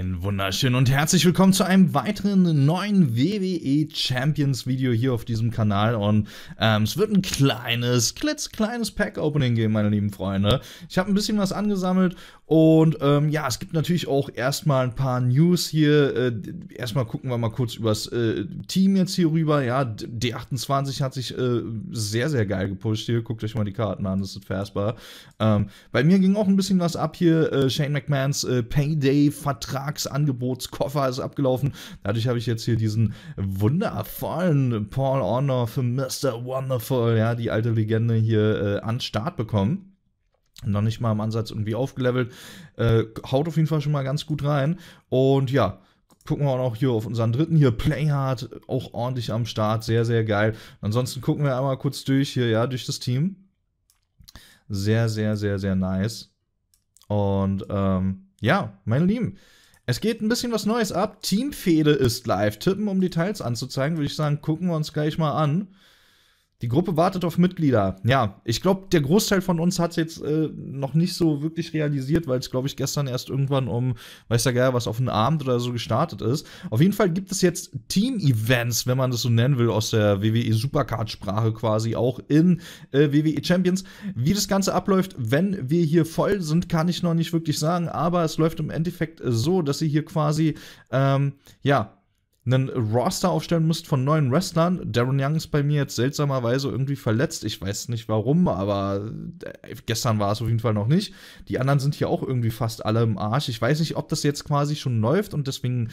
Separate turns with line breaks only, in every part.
Einen wunderschönen und herzlich willkommen zu einem weiteren neuen WWE Champions Video hier auf diesem Kanal und ähm, es wird ein kleines, klitzkleines Pack-Opening geben, meine lieben Freunde. Ich habe ein bisschen was angesammelt und ähm, ja, es gibt natürlich auch erstmal ein paar News hier. Äh, erstmal gucken wir mal kurz übers äh, Team jetzt hier rüber. Ja, D28 hat sich äh, sehr, sehr geil gepusht hier. Guckt euch mal die Karten an, das ist fassbar. Ähm, bei mir ging auch ein bisschen was ab hier. Äh, Shane McMahons äh, Payday-Vertragsangebotskoffer ist abgelaufen. Dadurch habe ich jetzt hier diesen wundervollen Paul Honor für Mr. Wonderful, ja, die alte Legende hier äh, an Start bekommen noch nicht mal im Ansatz irgendwie aufgelevelt. Äh, haut auf jeden Fall schon mal ganz gut rein. Und ja, gucken wir auch noch hier auf unseren dritten hier, Playhard, auch ordentlich am Start, sehr, sehr geil. Ansonsten gucken wir einmal kurz durch hier, ja, durch das Team. Sehr, sehr, sehr, sehr nice. Und ähm, ja, meine Lieben, es geht ein bisschen was Neues ab. Teamfehde ist live. Tippen, um Details anzuzeigen, würde ich sagen, gucken wir uns gleich mal an. Die Gruppe wartet auf Mitglieder. Ja, ich glaube, der Großteil von uns hat es jetzt äh, noch nicht so wirklich realisiert, weil es, glaube ich, gestern erst irgendwann um, weiß der Geier, was auf den Abend oder so gestartet ist. Auf jeden Fall gibt es jetzt Team-Events, wenn man das so nennen will, aus der WWE Supercard-Sprache quasi auch in äh, WWE Champions. Wie das Ganze abläuft, wenn wir hier voll sind, kann ich noch nicht wirklich sagen, aber es läuft im Endeffekt so, dass sie hier quasi, ähm, ja, einen Roster aufstellen musst von neuen Wrestlern. Darren Young ist bei mir jetzt seltsamerweise irgendwie verletzt. Ich weiß nicht warum, aber äh, gestern war es auf jeden Fall noch nicht. Die anderen sind hier auch irgendwie fast alle im Arsch. Ich weiß nicht, ob das jetzt quasi schon läuft und deswegen.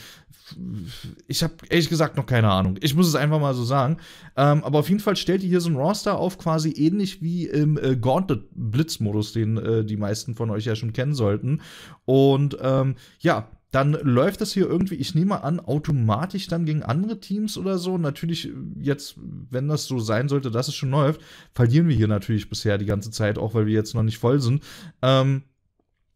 Ich habe ehrlich gesagt noch keine Ahnung. Ich muss es einfach mal so sagen. Ähm, aber auf jeden Fall stellt ihr hier so ein Roster auf, quasi ähnlich wie im äh, Gauntlet-Blitz-Modus, den äh, die meisten von euch ja schon kennen sollten. Und ähm, ja, dann läuft das hier irgendwie, ich nehme an, automatisch dann gegen andere Teams oder so. Natürlich, äh, jetzt, wenn das so sein sollte, dass es schon läuft, verlieren wir hier natürlich bisher die ganze Zeit, auch weil wir jetzt noch nicht voll sind. Ähm,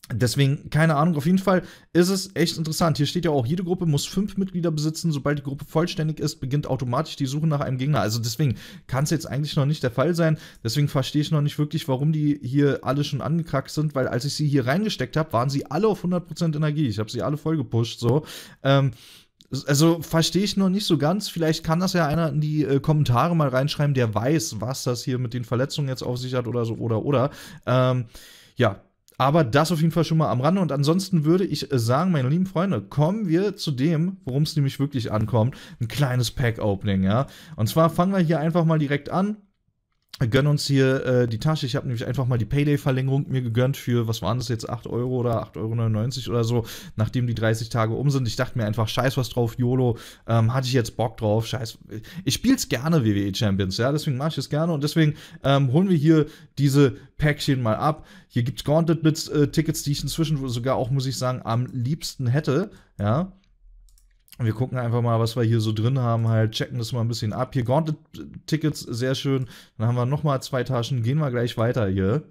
Deswegen, keine Ahnung, auf jeden Fall ist es echt interessant. Hier steht ja auch, jede Gruppe muss fünf Mitglieder besitzen. Sobald die Gruppe vollständig ist, beginnt automatisch die Suche nach einem Gegner. Also deswegen kann es jetzt eigentlich noch nicht der Fall sein. Deswegen verstehe ich noch nicht wirklich, warum die hier alle schon angekackt sind, weil als ich sie hier reingesteckt habe, waren sie alle auf 100% Energie. Ich habe sie alle voll gepusht, so. Ähm, also verstehe ich noch nicht so ganz. Vielleicht kann das ja einer in die äh, Kommentare mal reinschreiben, der weiß, was das hier mit den Verletzungen jetzt auf sich hat oder so, oder, oder. Ähm, ja, aber das auf jeden Fall schon mal am Rande. Und ansonsten würde ich äh, sagen, meine lieben Freunde, kommen wir zu dem, worum es nämlich wirklich ankommt. Ein kleines Pack-Opening, ja. Und zwar fangen wir hier einfach mal direkt an gönnen uns hier äh, die Tasche. Ich habe nämlich einfach mal die Payday-Verlängerung mir gegönnt für, was waren das jetzt, 8 Euro oder 8,99 Euro oder so, nachdem die 30 Tage um sind. Ich dachte mir einfach, scheiß was drauf, YOLO, ähm, hatte ich jetzt Bock drauf, scheiß. Ich spiel's gerne, WWE Champions, ja, deswegen mache ich es gerne und deswegen ähm, holen wir hier diese Päckchen mal ab. Hier gibt's Gauntlet-Blitz-Tickets, äh, die ich inzwischen sogar auch, muss ich sagen, am liebsten hätte, ja. Wir gucken einfach mal, was wir hier so drin haben, halt checken das mal ein bisschen ab. Hier Gauntlet-Tickets, sehr schön. Dann haben wir nochmal zwei Taschen, gehen wir gleich weiter hier.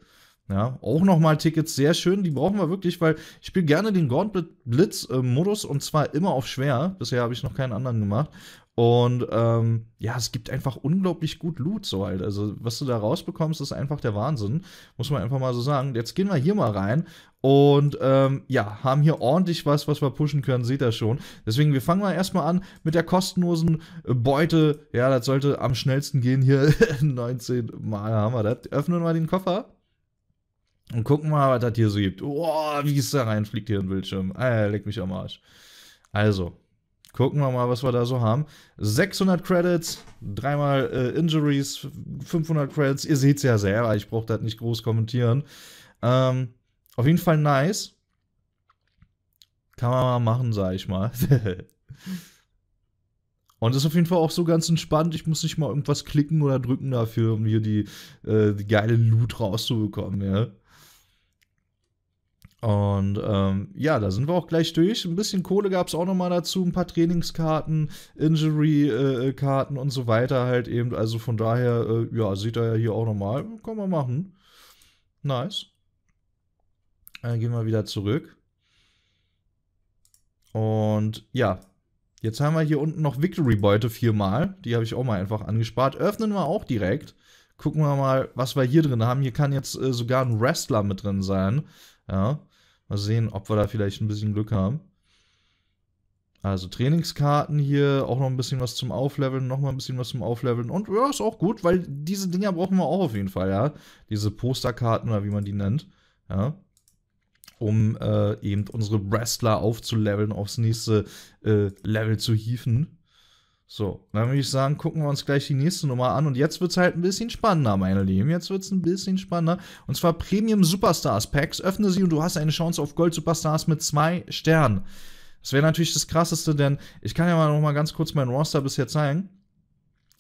Ja, auch nochmal Tickets, sehr schön. Die brauchen wir wirklich, weil ich spiele gerne den Gauntlet Blitz-Modus äh, und zwar immer auf schwer. Bisher habe ich noch keinen anderen gemacht. Und ähm, ja, es gibt einfach unglaublich gut Loot so halt. Also, was du da rausbekommst, ist einfach der Wahnsinn. Muss man einfach mal so sagen. Jetzt gehen wir hier mal rein und ähm, ja, haben hier ordentlich was, was wir pushen können, seht ihr schon. Deswegen, wir fangen mal erstmal an mit der kostenlosen Beute. Ja, das sollte am schnellsten gehen hier. 19 Mal haben wir das. Öffnen wir den Koffer. Und gucken mal, was das hier so gibt. Oh, wie es da reinfliegt hier ein Bildschirm. Ah, leck mich am Arsch. Also, Gucken wir mal, was wir da so haben. 600 Credits, dreimal äh, Injuries, 500 Credits. Ihr seht es ja selber, ich brauche das nicht groß kommentieren. Ähm, auf jeden Fall nice. Kann man mal machen, sag ich mal. Und ist auf jeden Fall auch so ganz entspannt. Ich muss nicht mal irgendwas klicken oder drücken dafür, um hier die, äh, die geile Loot rauszubekommen, ja. Und ähm, ja, da sind wir auch gleich durch. Ein bisschen Kohle gab es auch nochmal dazu, ein paar Trainingskarten, Injury-Karten äh, und so weiter halt eben. Also von daher, äh, ja, sieht er ja hier auch nochmal. Kann man machen. Nice. Dann gehen wir wieder zurück. Und ja, jetzt haben wir hier unten noch Victory-Beute viermal. Die habe ich auch mal einfach angespart. Öffnen wir auch direkt. Gucken wir mal, was wir hier drin haben. Hier kann jetzt äh, sogar ein Wrestler mit drin sein. Ja. Mal sehen, ob wir da vielleicht ein bisschen Glück haben. Also Trainingskarten hier, auch noch ein bisschen was zum Aufleveln, noch mal ein bisschen was zum Aufleveln. Und ja, ist auch gut, weil diese Dinger brauchen wir auch auf jeden Fall, ja. Diese Posterkarten oder wie man die nennt, ja. Um äh, eben unsere Wrestler aufzuleveln, aufs nächste äh, Level zu hieven. So, dann würde ich sagen, gucken wir uns gleich die nächste Nummer an. Und jetzt wird es halt ein bisschen spannender, meine Lieben. Jetzt wird es ein bisschen spannender. Und zwar Premium Superstars Packs. Öffne sie und du hast eine Chance auf Gold Superstars mit zwei Sternen. Das wäre natürlich das Krasseste, denn ich kann ja mal noch mal ganz kurz meinen Roster bisher zeigen.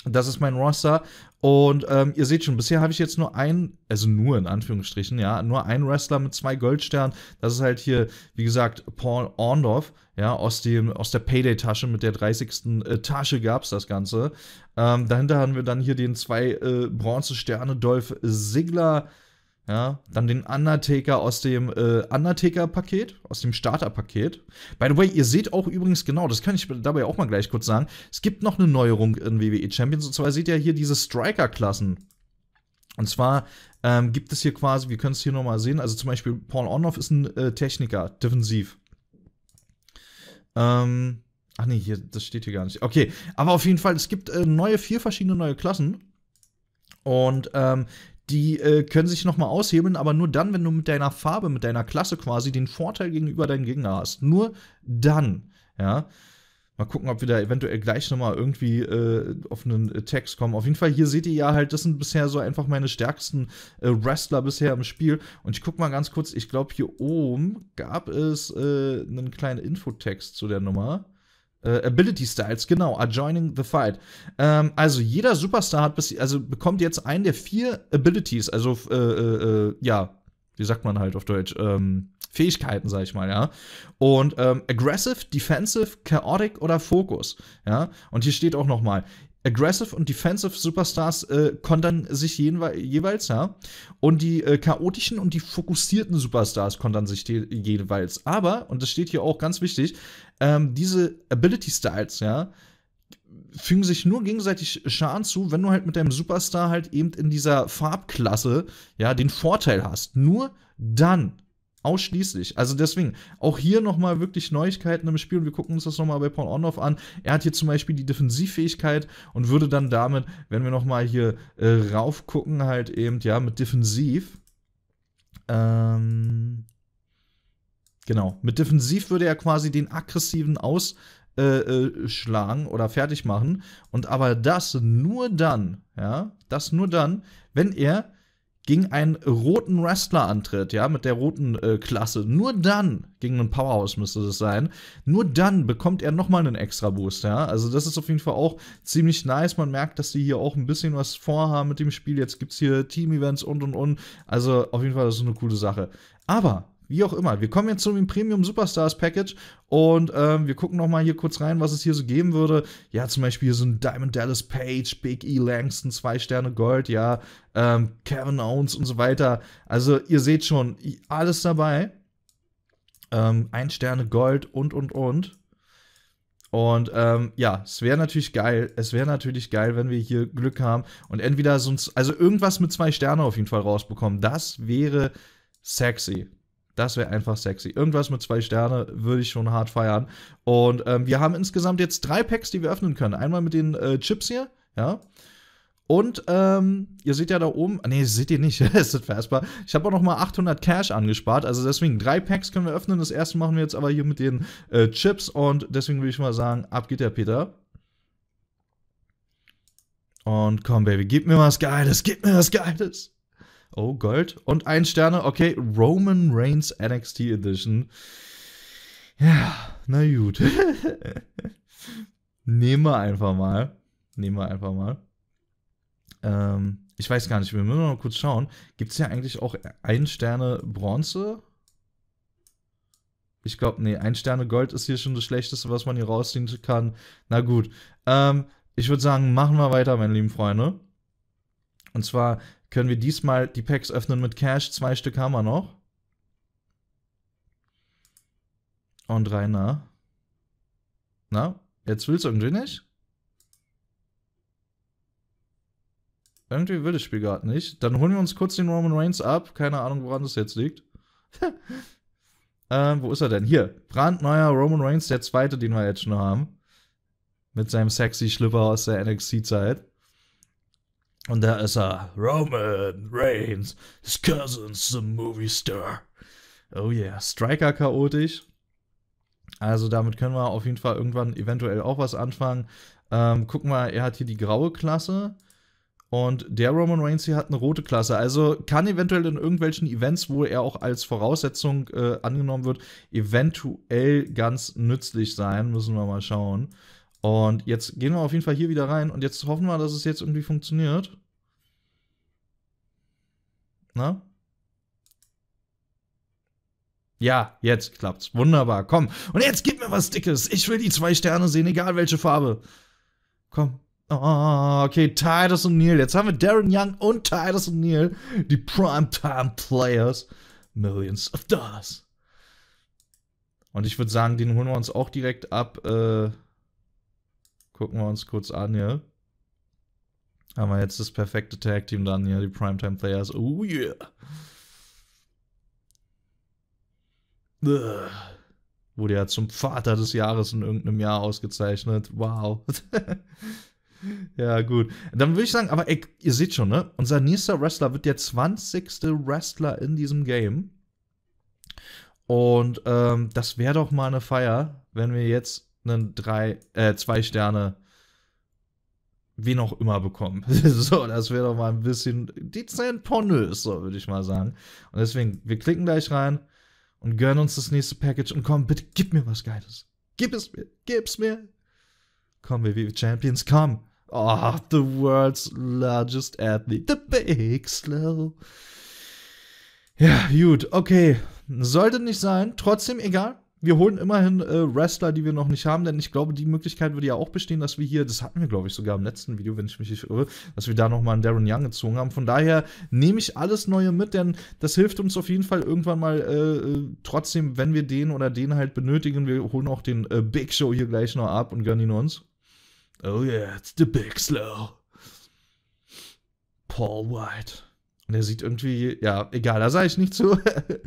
Das ist mein Roster. Und ähm, ihr seht schon, bisher habe ich jetzt nur einen, also nur in Anführungsstrichen, ja, nur einen Wrestler mit zwei Goldsternen. Das ist halt hier, wie gesagt, Paul Orndorff, ja, aus, dem, aus der Payday-Tasche mit der 30. Äh, Tasche gab es das Ganze. Ähm, dahinter haben wir dann hier den zwei äh, Bronzesterne, Dolph Sigler, ja, dann den Undertaker aus dem äh, Undertaker-Paket, aus dem Starter-Paket. By the way, ihr seht auch übrigens genau, das kann ich dabei auch mal gleich kurz sagen. Es gibt noch eine Neuerung in WWE Champions. Und zwar seht ihr hier diese Striker-Klassen. Und zwar ähm, gibt es hier quasi, wir können es hier nochmal sehen, also zum Beispiel Paul Onoff ist ein äh, Techniker, defensiv. Ähm, ach nee, hier, das steht hier gar nicht. Okay, aber auf jeden Fall, es gibt äh, neue, vier verschiedene neue Klassen. Und ähm, die äh, können sich nochmal aushebeln, aber nur dann, wenn du mit deiner Farbe, mit deiner Klasse quasi den Vorteil gegenüber deinen Gegner hast. Nur dann, ja. Mal gucken, ob wir da eventuell gleich nochmal irgendwie äh, auf einen Text kommen. Auf jeden Fall, hier seht ihr ja halt, das sind bisher so einfach meine stärksten äh, Wrestler bisher im Spiel. Und ich guck mal ganz kurz, ich glaube, hier oben gab es äh, einen kleinen Infotext zu der Nummer. Äh, Ability Styles, genau, adjoining the fight. Ähm, also jeder Superstar hat bis, also bekommt jetzt einen der vier Abilities, also äh, äh, äh, ja, wie sagt man halt auf Deutsch, ähm, Fähigkeiten, sag ich mal, ja. Und ähm, aggressive, defensive, chaotic oder Focus, ja. Und hier steht auch nochmal, Aggressive und Defensive Superstars äh, kontern sich jewe jeweils, ja. Und die äh, chaotischen und die fokussierten Superstars kontern sich jeweils. Aber, und das steht hier auch ganz wichtig, ähm, diese Ability Styles, ja, fügen sich nur gegenseitig Schaden zu, wenn du halt mit deinem Superstar halt eben in dieser Farbklasse, ja, den Vorteil hast. Nur dann Ausschließlich. Also deswegen, auch hier nochmal wirklich Neuigkeiten im Spiel und wir gucken uns das nochmal bei Paul Ornov an. Er hat hier zum Beispiel die Defensivfähigkeit und würde dann damit, wenn wir nochmal hier äh, gucken, halt eben, ja, mit Defensiv. Ähm, genau, mit Defensiv würde er quasi den aggressiven ausschlagen äh, äh, schlagen oder fertig machen. Und aber das nur dann, ja, das nur dann, wenn er gegen einen roten Wrestler antritt, ja, mit der roten äh, Klasse, nur dann, gegen einen Powerhouse müsste das sein, nur dann bekommt er nochmal einen extra Boost, ja. Also das ist auf jeden Fall auch ziemlich nice. Man merkt, dass die hier auch ein bisschen was vorhaben mit dem Spiel. Jetzt gibt's hier Team-Events und und und. Also auf jeden Fall, das ist eine coole Sache. Aber wie auch immer. Wir kommen jetzt zum Premium Superstars Package und ähm, wir gucken noch mal hier kurz rein, was es hier so geben würde. Ja, zum Beispiel so ein Diamond Dallas Page, Big E Langston, zwei Sterne Gold, ja, ähm, Kevin Owens und so weiter. Also ihr seht schon, alles dabei. Ähm, ein Sterne Gold und und und. Und ähm, ja, es wäre natürlich geil, es wäre natürlich geil, wenn wir hier Glück haben und entweder sonst, also irgendwas mit zwei Sterne auf jeden Fall rausbekommen. Das wäre sexy. Das wäre einfach sexy. Irgendwas mit zwei Sterne würde ich schon hart feiern. Und ähm, wir haben insgesamt jetzt drei Packs, die wir öffnen können. Einmal mit den äh, Chips hier, ja. Und ähm, ihr seht ja da oben, ah, nee, seht ihr nicht, ist das Ich habe auch noch mal 800 Cash angespart, also deswegen drei Packs können wir öffnen. Das erste machen wir jetzt aber hier mit den äh, Chips und deswegen würde ich mal sagen, ab geht der Peter. Und komm, Baby, gib mir was Geiles, gib mir was Geiles. Oh, Gold. Und ein Sterne. Okay, Roman Reigns NXT Edition. Ja, na gut. Nehmen wir einfach mal. Nehmen wir einfach mal. Ähm, ich weiß gar nicht, wir müssen mal kurz schauen. Gibt es ja eigentlich auch ein Sterne Bronze? Ich glaube, nee, ein Sterne Gold ist hier schon das Schlechteste, was man hier rausziehen kann. Na gut. Ähm, ich würde sagen, machen wir weiter, meine lieben Freunde. Und zwar können wir diesmal die Packs öffnen mit Cash? Zwei Stück haben wir noch. Und Rainer. Na, jetzt willst du irgendwie nicht? Irgendwie will das Spiel gerade nicht. Dann holen wir uns kurz den Roman Reigns ab. Keine Ahnung, woran das jetzt liegt. ähm, wo ist er denn? Hier, brandneuer Roman Reigns, der zweite, den wir jetzt schon haben. Mit seinem sexy Schlipper aus der NXT-Zeit. Und da ist er, Roman Reigns, his cousin's the movie star. Oh yeah, Striker chaotisch. Also damit können wir auf jeden Fall irgendwann eventuell auch was anfangen. Ähm, guck mal, er hat hier die graue Klasse. Und der Roman Reigns hier hat eine rote Klasse. Also kann eventuell in irgendwelchen Events, wo er auch als Voraussetzung äh, angenommen wird, eventuell ganz nützlich sein. Müssen wir mal schauen. Und jetzt gehen wir auf jeden Fall hier wieder rein und jetzt hoffen wir, dass es jetzt irgendwie funktioniert. Na? Ja, jetzt klappt's. Wunderbar. Komm. Und jetzt gib mir was Dickes. Ich will die zwei Sterne sehen, egal welche Farbe. Komm. Oh, okay, Titus und Neil. Jetzt haben wir Darren Young und Titus und Neil, die Primetime Players. Millions of Dollars. Und ich würde sagen, den holen wir uns auch direkt ab. Äh Gucken wir uns kurz an hier. Haben wir jetzt das perfekte Tag Team dann hier, die Primetime Players. Oh yeah. Ugh. Äh. Wurde ja zum Vater des Jahres in irgendeinem Jahr ausgezeichnet. Wow. ja, gut. Dann würde ich sagen, aber ey, ihr seht schon, ne? Unser nächster Wrestler wird der 20. Wrestler in diesem Game. Und ähm, das wäre doch mal eine Feier, wenn wir jetzt einen drei, äh, zwei Sterne, wen auch immer bekommen. so, das wäre doch mal ein bisschen dezent pornös, so würde ich mal sagen. Und deswegen, wir klicken gleich rein und gönnen uns das nächste Package und komm, bitte gib mir was Geiles. Gib es mir, gib's mir. Komm, wir Champions, komm. Oh, the world's largest athlete, the big slow. Ja, gut, okay. Sollte nicht sein, trotzdem egal wir holen immerhin äh, Wrestler, die wir noch nicht haben, denn ich glaube, die Möglichkeit würde ja auch bestehen, dass wir hier, das hatten wir, glaube ich, sogar im letzten Video, wenn ich mich nicht irre, dass wir da nochmal einen Darren Young gezogen haben. Von daher nehme ich alles Neue mit, denn das hilft uns auf jeden Fall irgendwann mal äh, äh, trotzdem, wenn wir den oder den halt benötigen. Wir holen auch den äh, Big Show hier gleich noch ab und gönnen ihn uns. Oh yeah, it's the Big Slow. Paul White. Und er sieht irgendwie, ja, egal, da sage ich nicht zu.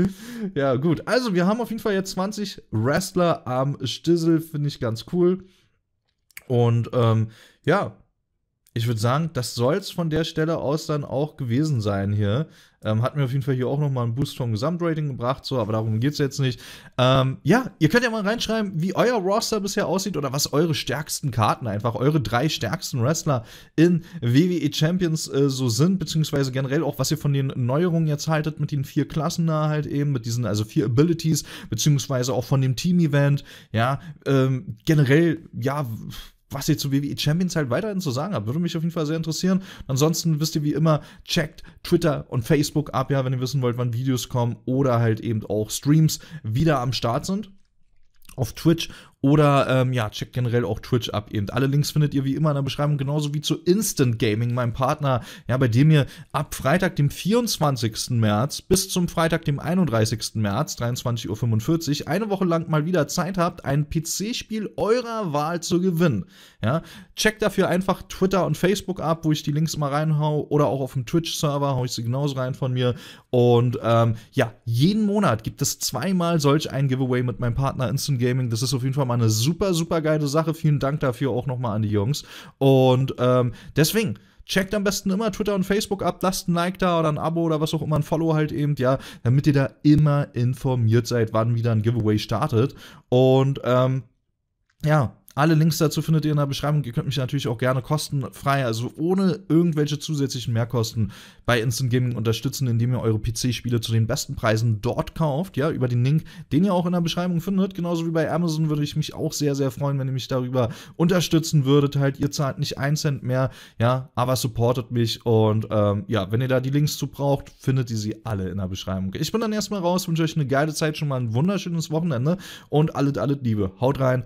ja, gut. Also, wir haben auf jeden Fall jetzt 20 Wrestler am Stissel, finde ich ganz cool. Und ähm, ja, ich würde sagen, das soll es von der Stelle aus dann auch gewesen sein hier. Ähm, hat mir auf jeden Fall hier auch nochmal einen Boost vom Gesamtrating gebracht, so, aber darum geht es jetzt nicht. Ähm, ja, ihr könnt ja mal reinschreiben, wie euer Roster bisher aussieht oder was eure stärksten Karten einfach, eure drei stärksten Wrestler in WWE Champions äh, so sind, beziehungsweise generell auch, was ihr von den Neuerungen jetzt haltet mit den vier Klassen da halt eben, mit diesen, also vier Abilities, beziehungsweise auch von dem Team-Event, ja, ähm, generell, ja, was ihr zu WWE Champions halt weiterhin zu sagen habt. Würde mich auf jeden Fall sehr interessieren. Ansonsten wisst ihr wie immer, checkt Twitter und Facebook ab, ja, wenn ihr wissen wollt, wann Videos kommen oder halt eben auch Streams wieder am Start sind auf Twitch oder ähm, ja, checkt generell auch Twitch ab eben. Alle Links findet ihr wie immer in der Beschreibung, genauso wie zu Instant Gaming, meinem Partner, ja, bei dem ihr ab Freitag, dem 24. März bis zum Freitag, dem 31. März, 23.45 Uhr, eine Woche lang mal wieder Zeit habt, ein PC-Spiel eurer Wahl zu gewinnen. Ja, checkt dafür einfach Twitter und Facebook ab, wo ich die Links mal reinhau oder auch auf dem Twitch-Server haue ich sie genauso rein von mir. Und ähm, ja, jeden Monat gibt es zweimal solch ein Giveaway mit meinem Partner Instant Gaming. Das ist auf jeden Fall mal mal eine super, super geile Sache. Vielen Dank dafür auch nochmal an die Jungs. Und ähm, deswegen. Checkt am besten immer Twitter und Facebook ab, lasst ein Like da oder ein Abo oder was auch immer, ein Follow halt eben, ja, damit ihr da immer informiert seid, wann wieder ein Giveaway startet. Und ähm, ja, alle Links dazu findet ihr in der Beschreibung. Ihr könnt mich natürlich auch gerne kostenfrei, also ohne irgendwelche zusätzlichen Mehrkosten bei Instant Gaming unterstützen, indem ihr eure PC-Spiele zu den besten Preisen dort kauft, ja, über den Link, den ihr auch in der Beschreibung findet. Genauso wie bei Amazon würde ich mich auch sehr, sehr freuen, wenn ihr mich darüber unterstützen würdet. Halt, ihr zahlt nicht einen Cent mehr, ja, aber supportet mich und ähm, ja, wenn ihr da die Links zu braucht, findet ihr sie alle in der Beschreibung. Ich bin dann erstmal raus, wünsche euch eine geile Zeit, schon mal ein wunderschönes Wochenende und alles, alles Liebe. Haut rein.